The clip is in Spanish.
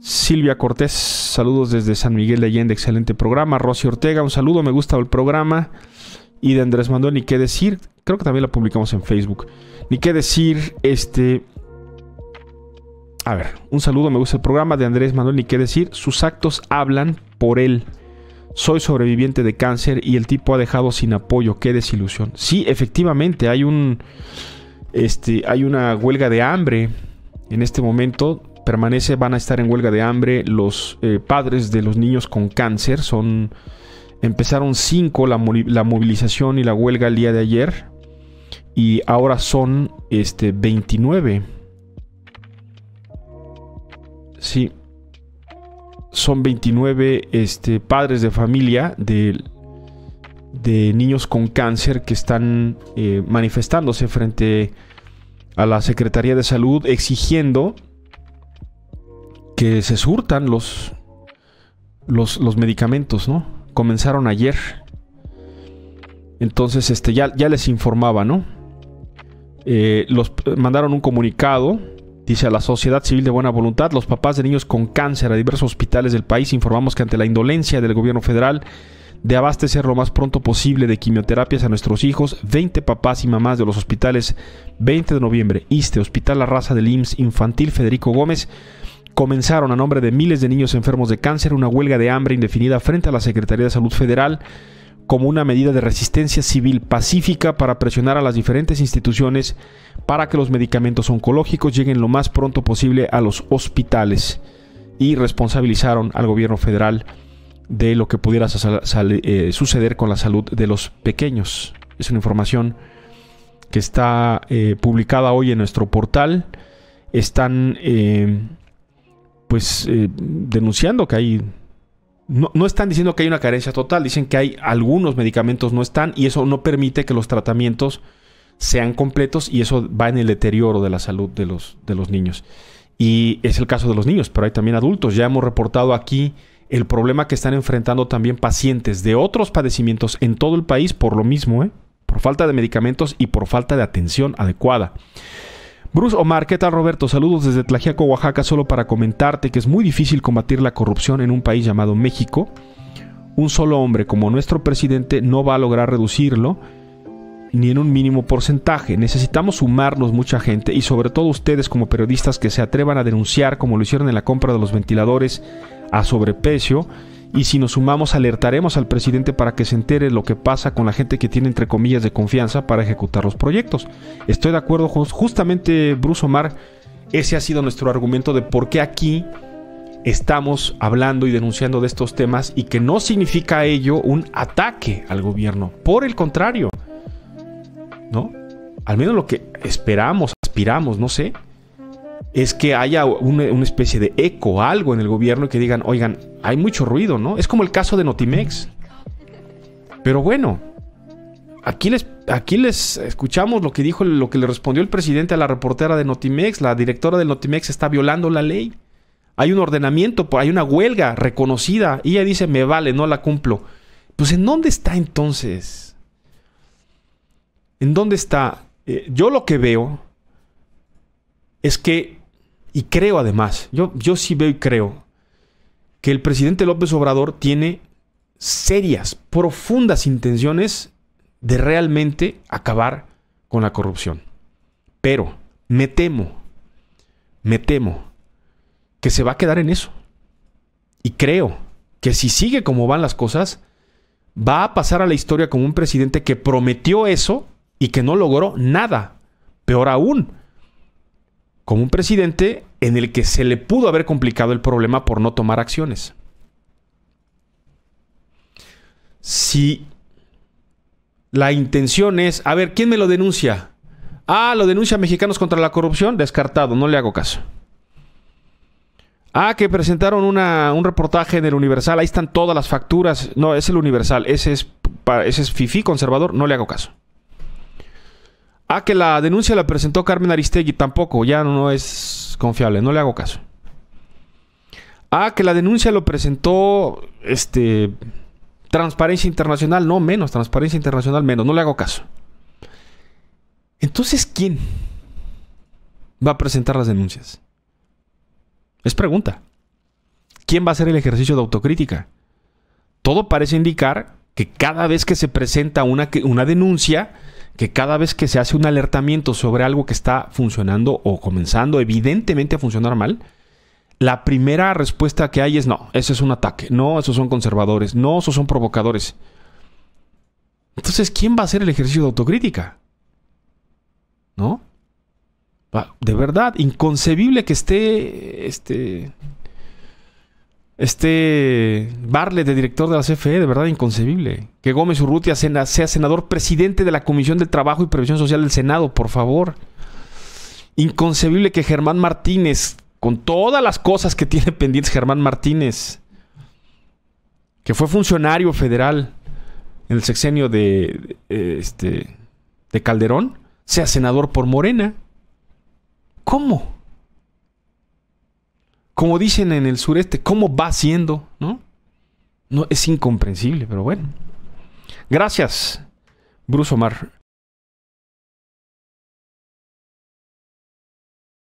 Silvia Cortés, saludos desde San Miguel de Allende, excelente programa. Rosy Ortega, un saludo, me gusta el programa. Y de Andrés Manuel, ni qué decir. Creo que también la publicamos en Facebook. Ni qué decir, este. A ver, un saludo, me gusta el programa de Andrés Manuel, ni qué decir. Sus actos hablan por él. Soy sobreviviente de cáncer y el tipo ha dejado sin apoyo. Qué desilusión. Sí, efectivamente, hay un. Este, hay una huelga de hambre en este momento permanece van a estar en huelga de hambre los eh, padres de los niños con cáncer. Son empezaron cinco la, movilización y la huelga el día de ayer y ahora son este 29. Sí. Son 29 este, padres de familia de, de niños con cáncer que están eh, manifestándose frente a la Secretaría de Salud exigiendo que se surtan los, los, medicamentos, ¿no? Comenzaron ayer. Entonces, este, ya, ya les informaba, ¿no? Eh, los mandaron un comunicado. Dice a la sociedad civil de buena voluntad, los papás de niños con cáncer a diversos hospitales del país informamos que ante la indolencia del gobierno federal de abastecer lo más pronto posible de quimioterapias a nuestros hijos, 20 papás y mamás de los hospitales 20 de noviembre, este Hospital La Raza del IMSS Infantil Federico Gómez, comenzaron a nombre de miles de niños enfermos de cáncer una huelga de hambre indefinida frente a la Secretaría de Salud Federal como una medida de resistencia civil pacífica para presionar a las diferentes instituciones para que los medicamentos oncológicos lleguen lo más pronto posible a los hospitales y responsabilizaron al gobierno federal de lo que pudiera eh, suceder con la salud de los pequeños. Es una información que está eh, publicada hoy en nuestro portal. Están eh, pues eh, denunciando que hay... No, están diciendo que hay una carencia total, dicen que hay algunos medicamentos no están y eso no permite que los tratamientos sean completos y eso va en el deterioro de la salud de los, de los niños. Y es el caso de los niños, pero hay también adultos. Ya hemos reportado aquí el problema que están enfrentando también pacientes de otros padecimientos en todo el país por lo mismo, ¿eh? por falta de medicamentos y por falta de atención adecuada. Bruce Omar, ¿qué tal Roberto? Saludos desde Tlajiaco, Oaxaca, solo para comentarte que es muy difícil combatir la corrupción en un país llamado México. Un solo hombre como nuestro presidente no va a lograr reducirlo ni en un mínimo porcentaje. Necesitamos sumarnos mucha gente y sobre todo ustedes como periodistas que se atrevan a denunciar como lo hicieron en la compra de los ventiladores a sobreprecio y si nos sumamos alertaremos al presidente para que se entere lo que pasa con la gente que tiene entre comillas de confianza para ejecutar los proyectos. Estoy de acuerdo con justamente Bruce Omar, ese ha sido nuestro argumento de por qué aquí estamos hablando y denunciando de estos temas y que no significa ello un ataque al gobierno, por el contrario. ¿No? Al menos lo que esperamos, aspiramos, no sé es que haya una, especie de eco, algo en el gobierno que digan, oigan, hay mucho ruido, ¿no? Es como el caso de Notimex. Pero bueno, aquí les, aquí les escuchamos lo que dijo, lo que le respondió el presidente a la reportera de Notimex. La directora de Notimex está violando la ley. Hay un ordenamiento, hay una huelga reconocida. Y ella dice, me vale, no la cumplo. Pues ¿en dónde está entonces? ¿En dónde está? Eh, yo lo que veo es que y creo además, yo, yo sí veo y creo que el presidente López Obrador tiene serias, profundas intenciones de realmente acabar con la corrupción. Pero me temo, me temo que se va a quedar en eso. Y creo que si sigue como van las cosas, va a pasar a la historia como un presidente que prometió eso y que no logró nada. Peor aún, como un presidente en el que se le pudo haber complicado el problema por no tomar acciones. Si la intención es, a ver, ¿quién me lo denuncia? Ah, lo denuncia Mexicanos contra la Corrupción, descartado, no le hago caso. Ah, que presentaron un reportaje en el Universal, ahí están todas las facturas. No, es el Universal, ese es, ese es FIFI conservador, no le hago caso. Ah, que la denuncia la presentó Carmen Aristegui. Tampoco, ya no es confiable. No le hago caso. Ah, que la denuncia lo presentó este Transparencia Internacional, no menos, Transparencia Internacional menos, no le hago caso. Entonces, ¿quién va a presentar las denuncias? Es pregunta. ¿Quién va a hacer el ejercicio de autocrítica? Todo parece indicar que cada vez que se presenta una, una denuncia, que cada vez que se hace un alertamiento sobre algo que está funcionando o comenzando evidentemente a funcionar mal, la primera respuesta que hay es no, eso es un ataque, no, esos son conservadores, no, esos son provocadores. Entonces, ¿quién va a hacer el ejercicio de autocrítica? ¿No? De verdad, inconcebible que esté este, este Barlet, de director de la CFE, de verdad inconcebible. Que Gómez Urrutia sea senador presidente de la Comisión de Trabajo y Previsión Social del Senado, por favor. Inconcebible que Germán Martínez, con todas las cosas que tiene pendientes Germán Martínez, que fue funcionario federal en el sexenio de, este, de Calderón, sea senador por Morena. ¿Cómo? como dicen en el sureste, ¿cómo va siendo? ¿No? No, es incomprensible, pero bueno. Gracias, Bruce Omar.